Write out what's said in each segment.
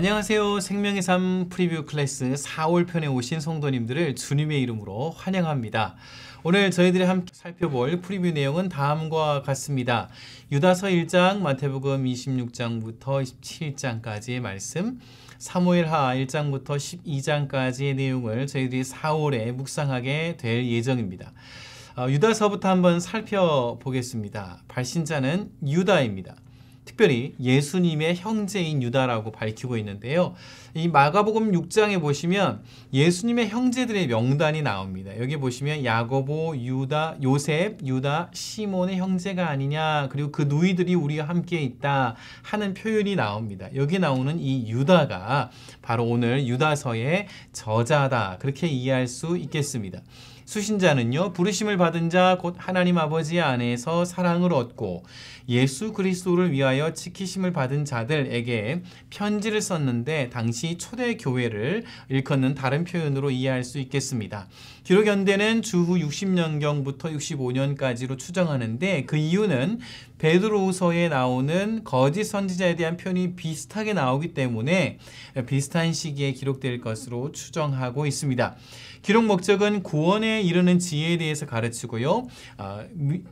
안녕하세요. 생명의 삶 프리뷰 클래스 4월 편에 오신 성도님들을 주님의 이름으로 환영합니다. 오늘 저희들이 함께 살펴볼 프리뷰 내용은 다음과 같습니다. 유다서 1장, 마태복음 26장부터 27장까지의 말씀, 사무엘하 1장부터 12장까지의 내용을 저희들이 4월에 묵상하게 될 예정입니다. 어, 유다서부터 한번 살펴보겠습니다. 발신자는 유다입니다. 특별히 예수님의 형제인 유다라고 밝히고 있는데요. 이 마가복음 6장에 보시면 예수님의 형제들의 명단이 나옵니다. 여기 보시면 야고보, 유다, 요셉, 유다, 시몬의 형제가 아니냐 그리고 그 누이들이 우리와 함께 있다 하는 표현이 나옵니다. 여기 나오는 이 유다가 바로 오늘 유다서의 저자다 그렇게 이해할 수 있겠습니다. 수신자는요 부르심을 받은 자 곧 하나님 아버지 안에서 사랑을 얻고 예수 그리스도를 위하여 지키심을 받은 자들에게 편지를 썼는데 당시 초대 교회를 일컫는 다른 표현으로 이해할 수 있겠습니다. 기록 연대는 주후 60년경부터 65년까지로 추정하는데 그 이유는 베드로후서에 나오는 거짓 선지자에 대한 표현이 비슷하게 나오기 때문에 비슷한 시기에 기록될 것으로 추정하고 있습니다. 기록 목적은 구원에 이르는 지혜에 대해서 가르치고요. 아,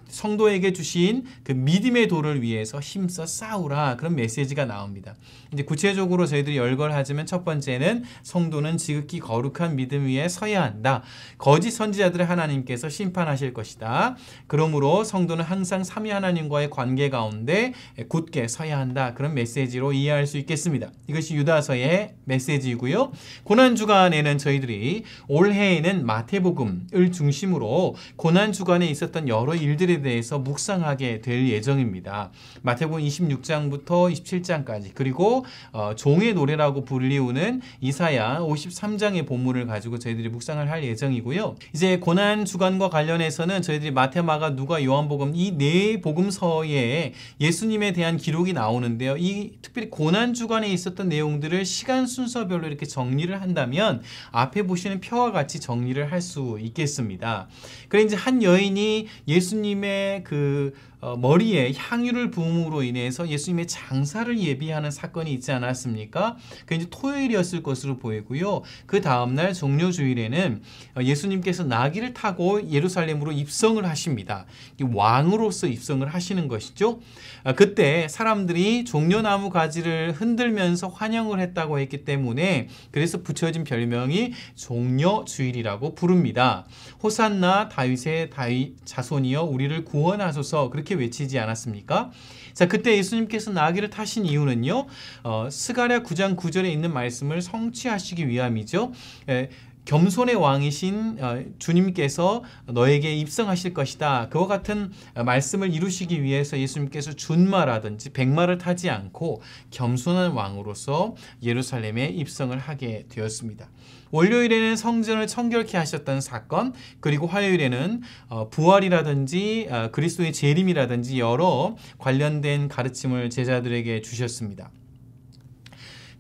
성도에게 주신 그 믿음의 도를 위해서 힘써 싸우라 그런 메시지가 나옵니다. 이제 구체적으로 저희들이 열거하지만첫 번째는 성도는 지극히 거룩한 믿음 위에 서야 한다. 거짓 선지자들을 하나님께서 심판하실 것이다. 그러므로 성도는 항상 삼위 하나님과의 관계 가운데 굳게 서야 한다. 그런 메시지로 이해할 수 있겠습니다. 이것이 유다서의 메시지이고요. 고난 주간에는 저희들이 올해 회에는 마태복음을 중심으로 고난 주간에 있었던 여러 일들에 대해서 묵상하게 될 예정입니다. 마태복음 26장부터 27장까지 그리고 어, 종의 노래라고 불리우는 이사야 53장의 본문을 가지고 저희들이 묵상을 할 예정이고요. 이제 고난 주간과 관련해서는 저희들이 마태, 마가, 누가, 요한복음 이 네 복음서에 예수님에 대한 기록이 나오는데요. 이 특별히 고난 주간에 있었던 내용들을 시간 순서별로 이렇게 정리를 한다면 앞에 보시는 표와 같이 같이 정리를 할 수 있겠습니다. 그래 이제 한 여인이 예수님의 그 어, 머리에 향유를 부음으로 인해서 예수님의 장사를 예비하는 사건이 있지 않았습니까? 그 이제 토요일이었을 것으로 보이고요. 그 다음날 종료 주일에는 어, 예수님께서 나귀를 타고 예루살렘으로 입성을 하십니다. 왕으로서 입성을 하시는 것이죠. 어, 그때 사람들이 종려나무 가지를 흔들면서 환영을 했다고 했기 때문에 그래서 붙여진 별명이 종려 주일이라고 부릅니다. 호산나 다윗의 다윗 자손이여 우리를 구원하소서 그렇게 이렇게 외치지 않았습니까? 자, 그때 예수님께서 나귀를 타신 이유는요. 어, 스가랴 9장 9절에 있는 말씀을 성취하시기 위함이죠. 예, 겸손의 왕이신 어, 주님께서 너에게 입성하실 것이다. 그와 같은 어, 말씀을 이루시기 위해서 예수님께서 준마라든지 백마를 타지 않고 겸손한 왕으로서 예루살렘에 입성을 하게 되었습니다. 월요일에는 성전을 청결케 하셨던 사건 그리고 화요일에는 어, 부활이라든지 어, 그리스도의 재림이라든지 여러 관련된 가르침을 제자들에게 주셨습니다.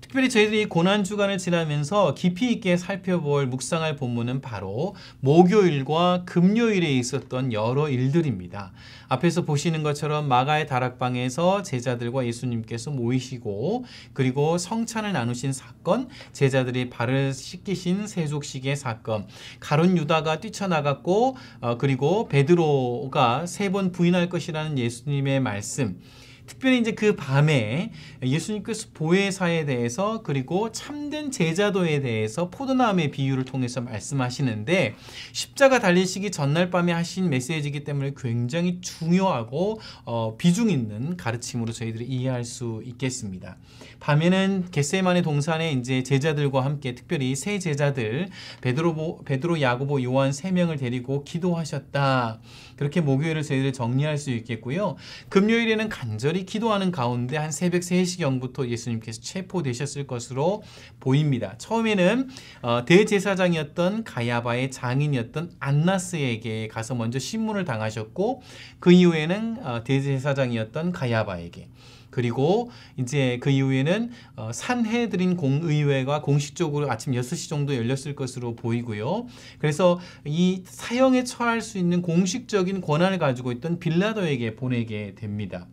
특별히 저희들이 고난 주간을 지나면서 깊이 있게 살펴볼 묵상할 본문은 바로 목요일과 금요일에 있었던 여러 일들입니다. 앞에서 보시는 것처럼 마가의 다락방에서 제자들과 예수님께서 모이시고 그리고 성찬을 나누신 사건, 제자들이 발을 씻기신 세족식의 사건, 가론 유다가 뛰쳐나갔고 어, 그리고 베드로가 세 번 부인할 것이라는 예수님의 말씀, 특별히 이제 그 밤에 예수님께서 보혜사에 대해서 그리고 참된 제자도에 대해서 포도나무의 비유를 통해서 말씀하시는데 십자가 달리시기 전날 밤에 하신 메시지이기 때문에 굉장히 중요하고 어, 비중 있는 가르침으로 저희들이 이해할 수 있겠습니다. 밤에는 겟세만의 동산에 이제 제자들과 함께 특별히 세 제자들 베드로 베드로 야고보 요한 세 명을 데리고 기도하셨다. 그렇게 목요일을 저희들이 정리할 수 있겠고요. 금요일에는 간절히 기도하는 가운데 한 새벽 3시경부터 예수님께서 체포되셨을 것으로 보입니다. 처음에는 어, 대제사장이었던 가야바의 장인이었던 안나스에게 가서 먼저 신문을 당하셨고 그 이후에는 어, 대제사장이었던 가야바에게 그리고 이제 그 이후에는 어, 산해드린 공의회가 공식적으로 아침 6시 정도 열렸을 것으로 보이고요. 그래서 이 사형에 처할 수 있는 공식적인 권한을 가지고 있던 빌라도에게 보내게 됩니다.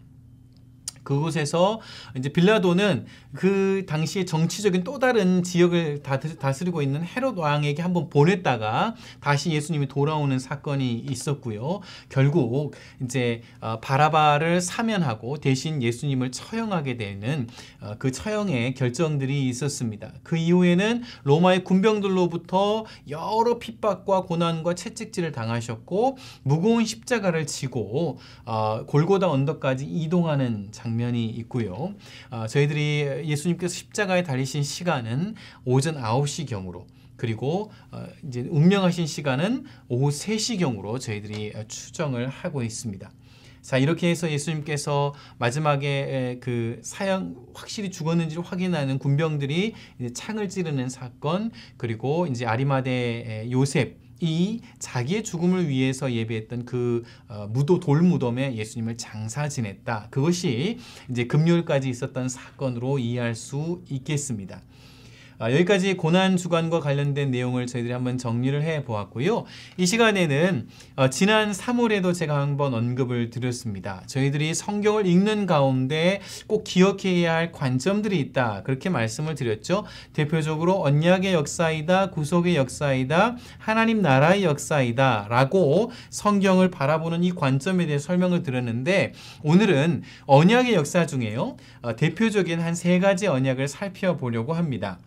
그곳에서 이제 빌라도는 그 당시에 정치적인 또 다른 지역을 다스리고 있는 헤롯 왕에게 한번 보냈다가 다시 예수님이 돌아오는 사건이 있었고요. 결국 이제 어, 바라바를 사면하고 대신 예수님을 처형하게 되는 어, 그 처형의 결정들이 있었습니다. 그 이후에는 로마의 군병들로부터 여러 핍박과 고난과 채찍질을 당하셨고 무거운 십자가를 지고 어, 골고다 언덕까지 이동하는 장면 장면이 있고요. 아, 저희들이 예수님께서 십자가에 달리신 시간은 오전 9시경으로 그리고 어, 이제 운명하신 시간은 오후 3시경으로 저희들이 어, 추정을 하고 있습니다. 자 이렇게 해서 예수님께서 마지막에 그 사형 확실히 죽었는지 확인하는 군병들이 창을 찌르는 사건 그리고 이제 아리마대 요셉 이 자기의 죽음을 위해서 예배했던 그 어, 무도 돌무덤에 예수님을 장사 지냈다. 그것이 이제 금요일까지 있었던 사건으로 이해할 수 있겠습니다. 아, 여기까지 고난 주간과 관련된 내용을 저희들이 한번 정리를 해 보았고요. 이 시간에는 어, 지난 3월에도 제가 한번 언급을 드렸습니다. 저희들이 성경을 읽는 가운데 꼭 기억해야 할 관점들이 있다. 그렇게 말씀을 드렸죠. 대표적으로 언약의 역사이다, 구속의 역사이다, 하나님 나라의 역사이다 라고 성경을 바라보는 이 관점에 대해 설명을 드렸는데 오늘은 언약의 역사 중에요. 어, 대표적인 한 세 가지 언약을 살펴보려고 합니다.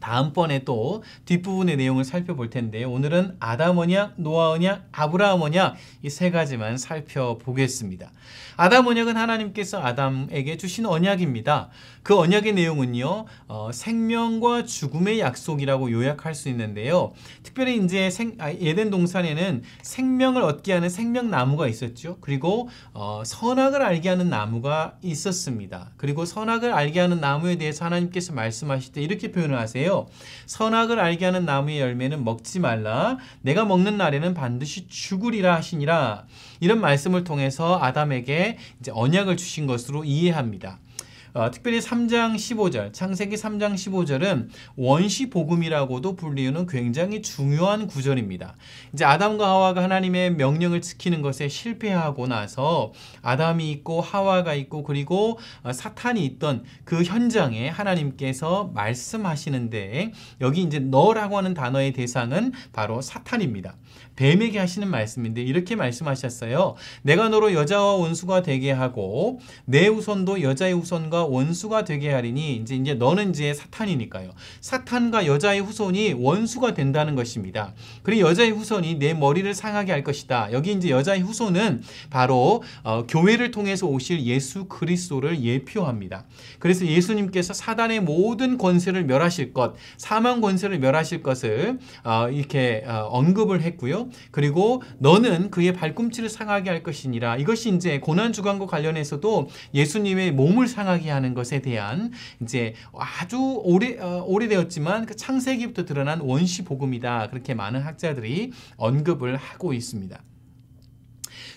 다음번에 또 뒷부분의 내용을 살펴볼 텐데 오늘은 아담 언약, 노아 언약, 아브라함 언약 이 세 가지만 살펴보겠습니다. 아담 언약은 하나님께서 아담에게 주신 언약입니다. 그 언약의 내용은요. 어, 생명과 죽음의 약속이라고 요약할 수 있는데요. 특별히 이제 생, 아, 예덴 동산에는 생명을 얻게 하는 생명나무가 있었죠. 그리고 어, 선악을 알게 하는 나무가 있었습니다. 그리고 선악을 알게 하는 나무에 대해서 하나님께서 말씀하실 때 이렇게 표현을 하세요. 선악을 알게 하는 나무의 열매는 먹지 말라. 내가 먹는 날에는 반드시 죽으리라 하시니라. 이런 말씀을 통해서 아담에게 이제 언약을 주신 것으로 이해합니다. 어, 특별히 3장 15절, 창세기 3장 15절은 원시 복음이라고도 불리우는 굉장히 중요한 구절입니다. 이제 아담과 하와가 하나님의 명령을 지키는 것에 실패하고 나서 아담이 있고 하와가 있고 그리고 어, 사탄이 있던 그 현장에 하나님께서 말씀하시는데 여기 이제 너라고 하는 단어의 대상은 바로 사탄입니다. 뱀에게 하시는 말씀인데 이렇게 말씀하셨어요. 내가 너로 여자와 원수가 되게 하고 내 우선도 여자의 우선과 원수가 되게 하리니 이제 이제 너는 이제 사탄이니까요. 사탄과 여자의 후손이 원수가 된다는 것입니다. 그리고 여자의 후손이 내 머리를 상하게 할 것이다. 여기 이제 여자의 후손은 바로 어, 교회를 통해서 오실 예수 그리스도를 예표합니다. 그래서 예수님께서 사단의 모든 권세를 멸하실 것, 사망 권세를 멸하실 것을 어, 이렇게 어, 언급을 했고요. 그리고 너는 그의 발꿈치를 상하게 할 것이니라. 이것이 이제 고난 주간과 관련해서도 예수님의 몸을 상하게 하는 하는 것에 대한 이제 아주 오래 어, 오래되었지만 그 창세기부터 드러난 원시 복음이다 그렇게 많은 학자들이 언급을 하고 있습니다.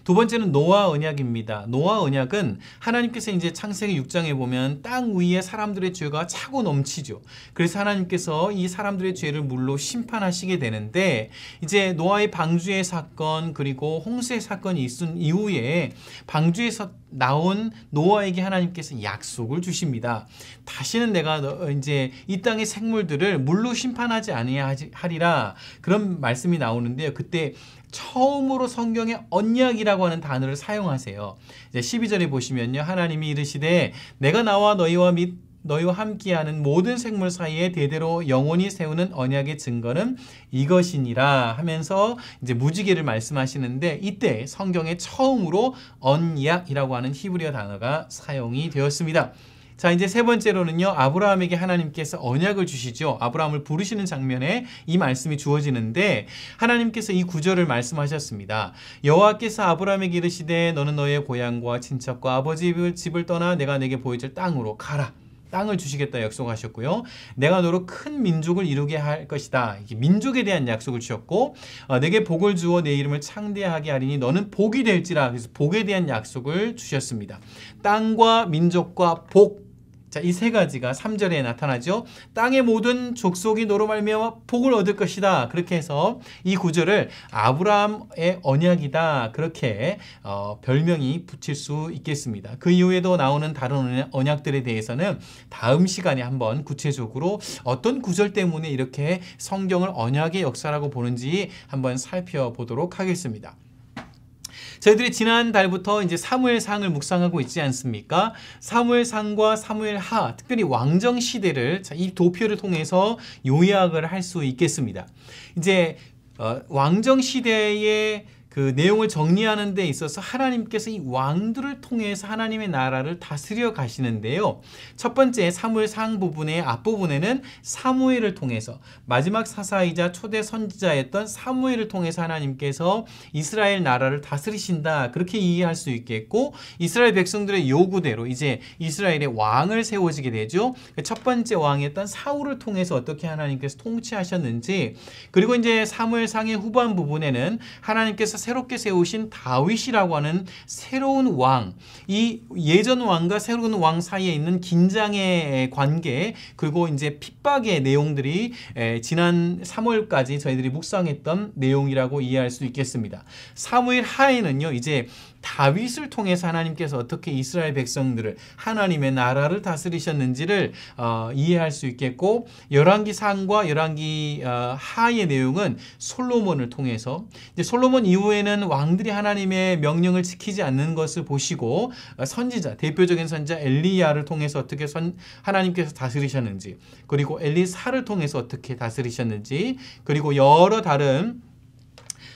두 번째는 노아 언약입니다. 노아 언약은 하나님께서 이제 창세기 6장에 보면 땅 위에 사람들의 죄가 차고 넘치죠. 그래서 하나님께서 이 사람들의 죄를 물로 심판하시게 되는데 이제 노아의 방주의 사건 그리고 홍수의 사건이 있은 이후에 방주에서 나온 노아에게 하나님께서 약속을 주십니다. 다시는 내가 이제 이 땅의 생물들을 물로 심판하지 아니하리라 그런 말씀이 나오는데요. 그때 처음으로 성경에 언약이라고 하는 단어를 사용하세요. 이제 12절에 보시면요. 하나님이 이르시되 내가 나와 너희와 및 너희와 함께하는 모든 생물 사이에 대대로 영원히 세우는 언약의 증거는 이것이니라 하면서 이제 무지개를 말씀하시는데 이때 성경에 처음으로 언약이라고 하는 히브리어 단어가 사용이 되었습니다. 자 이제 세 번째로는요. 아브라함에게 하나님께서 언약을 주시죠. 아브라함을 부르시는 장면에 이 말씀이 주어지는데 하나님께서 이 구절을 말씀하셨습니다. 여호와께서 아브라함에게 이르시되 너는 너의 고향과 친척과 아버지 집을 떠나 내가 내게 보여줄 땅으로 가라. 땅을 주시겠다 약속하셨고요. 내가 너로 큰 민족을 이루게 할 것이다. 민족에 대한 약속을 주셨고 어, 내게 복을 주어 내 이름을 창대하게 하리니 너는 복이 될지라. 그래서 복에 대한 약속을 주셨습니다. 땅과 민족과 복 자, 이 세 가지가 3절에 나타나죠. 땅의 모든 족속이 노로 말미암아 복을 얻을 것이다. 그렇게 해서 이 구절을 아브라함의 언약이다. 그렇게 어, 별명이 붙일 수 있겠습니다. 그 이후에도 나오는 다른 언약들에 대해서는 다음 시간에 한번 구체적으로 어떤 구절 때문에 이렇게 성경을 언약의 역사라고 보는지 한번 살펴보도록 하겠습니다. 저희들이 지난달부터 이제 사무엘상을 묵상하고 있지 않습니까? 사무엘상과 사무엘하, 특별히 왕정 시대를 이 도표를 통해서 요약을 할 수 있겠습니다. 이제 어, 왕정 시대의 그 내용을 정리하는 데 있어서 하나님께서 이 왕들을 통해서 하나님의 나라를 다스려 가시는데요. 첫 번째 사무엘상 부분의 앞부분에는 사무엘을 통해서 마지막 사사이자 초대 선지자였던 사무엘을 통해서 하나님께서 이스라엘 나라를 다스리신다 그렇게 이해할 수 있겠고 이스라엘 백성들의 요구대로 이제 이스라엘의 왕을 세워지게 되죠. 그 첫 번째 왕이었던 사울을 통해서 어떻게 하나님께서 통치하셨는지 그리고 이제 사무엘상의 후반 부분에는 하나님께서 새롭게 세우신 다윗이라고 하는 새로운 왕, 이 예전 왕과 새로운 왕 사이에 있는 긴장의 관계 그리고 이제 핍박의 내용들이 지난 3월까지 저희들이 묵상했던 내용이라고 이해할 수 있겠습니다. 사무일 하에는요 이제 다윗을 통해서 하나님께서 어떻게 이스라엘 백성들을 하나님의 나라를 다스리셨는지를 어, 이해할 수 있겠고 열왕기 상과 열왕기 어, 하의 내용은 솔로몬을 통해서 이제 솔로몬 이후에는 왕들이 하나님의 명령을 지키지 않는 것을 보시고 어, 선지자 대표적인 선자 엘리야를 통해서 어떻게 선, 하나님께서 다스리셨는지 그리고 엘리사를 통해서 어떻게 다스리셨는지 그리고 여러 다른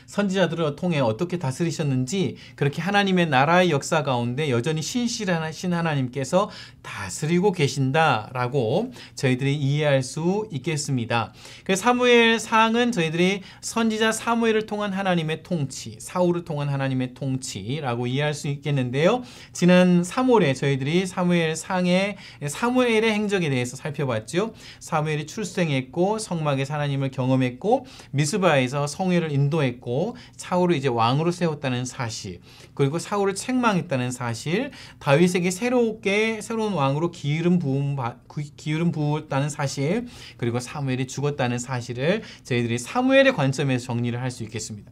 선지자들을 통해 어떻게 다스리셨는지 그렇게 하나님의 나라의 역사 가운데 여전히 신실하신 하나님께서 다스리고 계신다라고 저희들이 이해할 수 있겠습니다. 그 사무엘 상은 저희들이 선지자 사무엘을 통한 하나님의 통치, 사울을 통한 하나님의 통치라고 이해할 수 있겠는데요. 지난 3월에 저희들이 사무엘 상의 사무엘의 행적에 대해서 살펴봤죠. 사무엘이 출생했고 성막에 하나님을 경험했고 미스바에서 성회를 인도했고 사울을 이제 왕으로 세웠다는 사실 그리고 사울을 책망했다는 사실 다윗에게 새롭게 새로운 왕으로 기름 부음 기름 부었다는 사실 그리고 사무엘이 죽었다는 사실을 저희들이 사무엘의 관점에서 정리를 할 수 있겠습니다.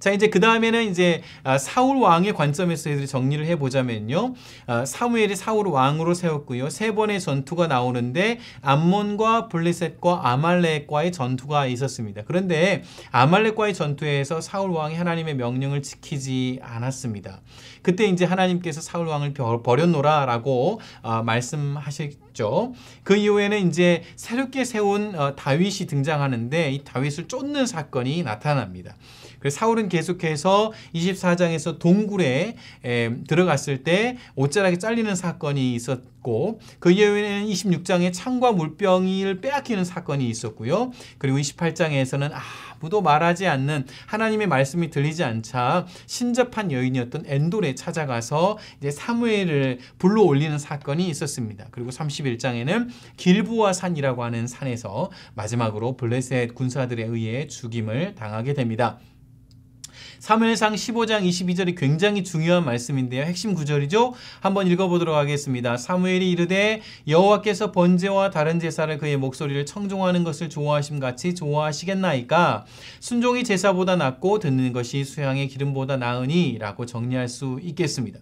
자 이제 그 다음에는 이제 아, 사울 왕의 관점에서 얘들이 정리를 해보자면요. 아, 사무엘이 사울 왕으로 세웠고요. 세 번의 전투가 나오는데 암몬과 블리셋과 아말렉과의 전투가 있었습니다. 그런데 아말렉과의 전투에서 사울 왕이 하나님의 명령을 지키지 않았습니다. 그때 이제 하나님께서 사울 왕을 버렸노라라고 아, 말씀하셨죠. 그 이후에는 이제 새롭게 세운 어, 다윗이 등장하는데 이 다윗을 쫓는 사건이 나타납니다. 그 사울은 계속해서 24장에서 동굴에 에, 들어갔을 때 옷자락이 잘리는 사건이 있었고 그 이후에는 26장에 창과 물병을 빼앗기는 사건이 있었고요. 그리고 28장에서는 아무도 말하지 않는 하나님의 말씀이 들리지 않자 신접한 여인이었던 엔돌에 찾아가서 이제 사무엘을 불러 올리는 사건이 있었습니다. 그리고 31장에는 길부와 산이라고 하는 산에서 마지막으로 블레셋 군사들에 의해 죽임을 당하게 됩니다. 사무엘상 15장 22절이 굉장히 중요한 말씀인데요. 핵심 구절이죠. 한번 읽어보도록 하겠습니다. 사무엘이 이르되 여호와께서 번제와 다른 제사를 그의 목소리를 청종하는 것을 좋아하심 같이 좋아하시겠나이까 순종이 제사보다 낫고 듣는 것이 수양의 기름보다 나으니라고 정리할 수 있겠습니다.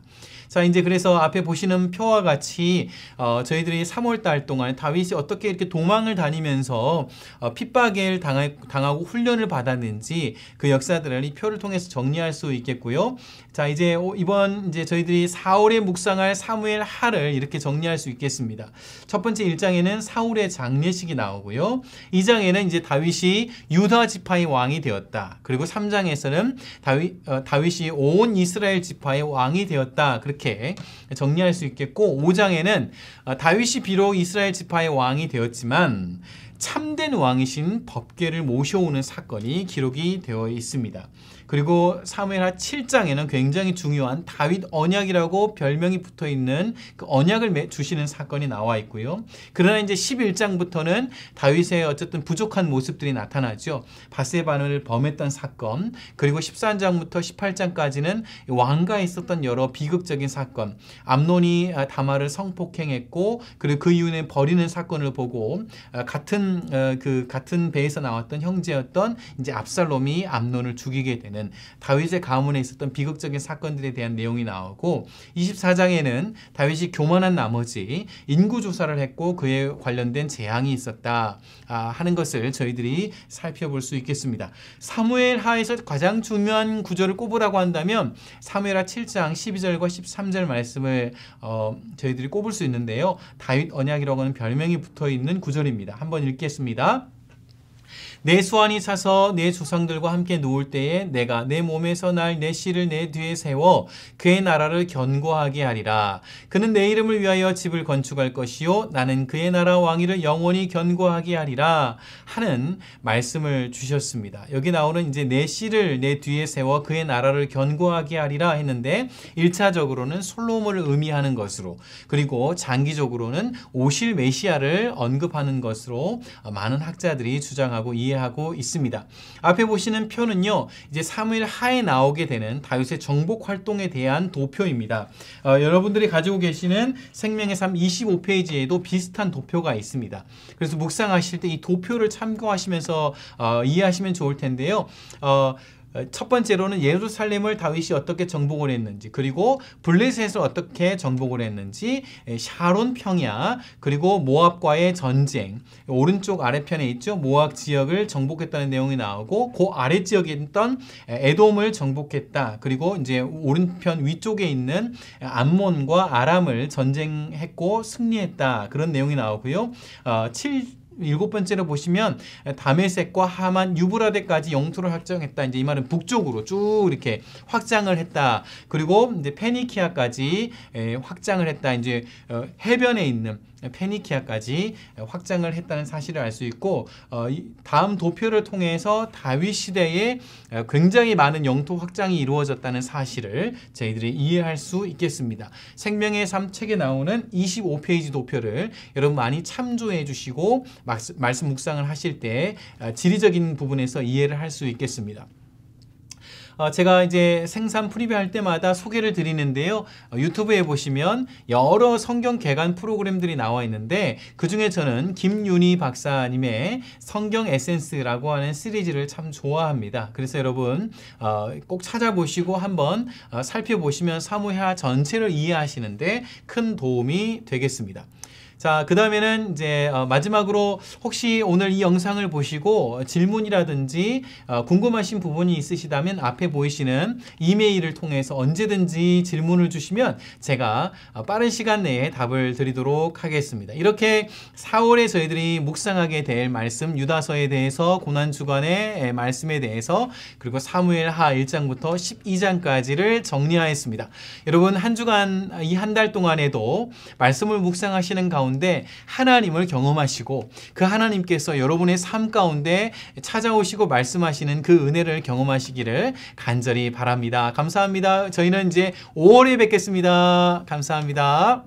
자 이제 그래서 앞에 보시는 표와 같이 어, 저희들이 3월달 동안 다윗이 어떻게 이렇게 도망을 다니면서 어, 핍박을 당하, 당하고 훈련을 받았는지 그 역사들을 이 표를 통해서 정리할 수 있겠고요. 자 이제 이번 이제 저희들이 4월에 묵상할 사무엘 하를 이렇게 정리할 수 있겠습니다. 첫 번째 1장에는 사울의 장례식이 나오고요. 2장에는 이제 다윗이 유다 지파의 왕이 되었다. 그리고 3장에서는 다윗, 어, 다윗이 온 이스라엘 지파의 왕이 되었다. 그렇게 이렇게 정리할 수 있겠고 5장에는 어, 다윗이 비록 이스라엘 지파의 왕이 되었지만 참된 왕이신 법계를 모셔오는 사건이 기록이 되어 있습니다. 그리고 사무엘하 7장에는 굉장히 중요한 다윗 언약이라고 별명이 붙어 있는 그 언약을 주시는 사건이 나와 있고요. 그러나 이제 11장부터는 다윗의 어쨌든 부족한 모습들이 나타나죠. 바세반을 범했던 사건, 그리고 13장부터 18장까지는 왕가 있었던 여러 비극적인 사건, 암론이 아, 다마를 성폭행했고, 그리고 그 이후에 버리는 사건을 보고 아, 같은 같은 어, 그 같은 배에서 나왔던 형제였던 이제 압살롬이 암론을 죽이게 되는 다윗의 가문에 있었던 비극적인 사건들에 대한 내용이 나오고 24장에는 다윗이 교만한 나머지 인구 조사를 했고 그에 관련된 재앙이 있었다 아, 하는 것을 저희들이 살펴볼 수 있겠습니다. 사무엘 하에서 가장 중요한 구절을 꼽으라고 한다면 사무엘하 7장 12절과 13절 말씀을 어, 저희들이 꼽을 수 있는데요. 다윗 언약이라고 하는 별명이 붙어 있는 구절입니다. 한번 읽 읽겠습니다. 내 수완이 사서내 조상들과 함께 누울 때에 내가 내 몸에서 날 내 씨를 내 뒤에 세워 그의 나라를 견고하게 하리라. 그는 내 이름을 위하여 집을 건축할 것이요 나는 그의 나라 왕위를 영원히 견고하게 하리라 하는 말씀을 주셨습니다. 여기 나오는 이제 내 씨를 내 뒤에 세워 그의 나라를 견고하게 하리라 했는데 1차적으로는 솔로몬을 의미하는 것으로 그리고 장기적으로는 오실 메시아를 언급하는 것으로 많은 학자들이 주장하고 이 이해하고 있습니다. 앞에 보시는 표는요. 이제 사무 하에 나오게 되는 다윗의 정복 활동에 대한 도표입니다. 어, 여러분들이 가지고 계시는 생명의 삶 25페이지에도 비슷한 도표가 있습니다. 그래서 묵상하실 때 이 도표를 참고하시면서 어, 이해하시면 좋을 텐데요. 어, 어, 첫 번째로는 예루살렘을 다윗이 어떻게 정복을 했는지 그리고 블레셋을 어떻게 정복을 했는지 샤론 평야 그리고 모압과의 전쟁 오른쪽 아래편에 있죠 모압 지역을 정복했다는 내용이 나오고 그 아래 지역에 있던 에돔을 정복했다 그리고 이제 오른편 위쪽에 있는 암몬과 아람을 전쟁했고 승리했다 그런 내용이 나오고요 어, 일곱 번째로 보시면 다메섹과 하만 유브라데까지 영토를 확정했다. 이제 이 말은 북쪽으로 쭉 이렇게 확장을 했다. 그리고 이제 페니키아까지 확장을 했다. 이제 어, 해변에 있는 페니키아까지 확장을 했다는 사실을 알 수 있고 어, 다음 도표를 통해서 다윗 시대에 어, 굉장히 많은 영토 확장이 이루어졌다는 사실을 저희들이 이해할 수 있겠습니다. 생명의 삶 책에 나오는 25페이지 도표를 여러분 많이 참조해 주시고 말씀 묵상을 하실 때 어, 지리적인 부분에서 이해를 할 수 있겠습니다. 어, 제가 이제 생산 프리뷰 할 때마다 소개를 드리는데요. 어, 유튜브에 보시면 여러 성경 개간 프로그램들이 나와 있는데 그중에 저는 김윤희 박사님의 성경 에센스라고 하는 시리즈를 참 좋아합니다. 그래서 여러분 꼭 찾아보시고 한번 살펴보시면 사무하 전체를 이해하시는데 큰 도움이 되겠습니다. 자, 그 다음에는 이제 어, 마지막으로 혹시 오늘 이 영상을 보시고 질문이라든지 어, 궁금하신 부분이 있으시다면 앞에 보이시는 이메일을 통해서 언제든지 질문을 주시면 제가 어, 빠른 시간 내에 답을 드리도록 하겠습니다. 이렇게 4월에 저희들이 묵상하게 될 말씀 유다서에 대해서 고난주간의 말씀에 대해서 그리고 사무엘 하 1장부터 12장까지를 정리하였습니다. 여러분 한 주간 이 한 달 동안에도 말씀을 묵상하시는 가운데 가운데 하나님을 경험하시고 그 하나님께서 여러분의 삶 가운데 찾아오시고 말씀하시는 그 은혜를 경험하시기를 간절히 바랍니다. 감사합니다. 저희는 이제 5월에 뵙겠습니다. 감사합니다.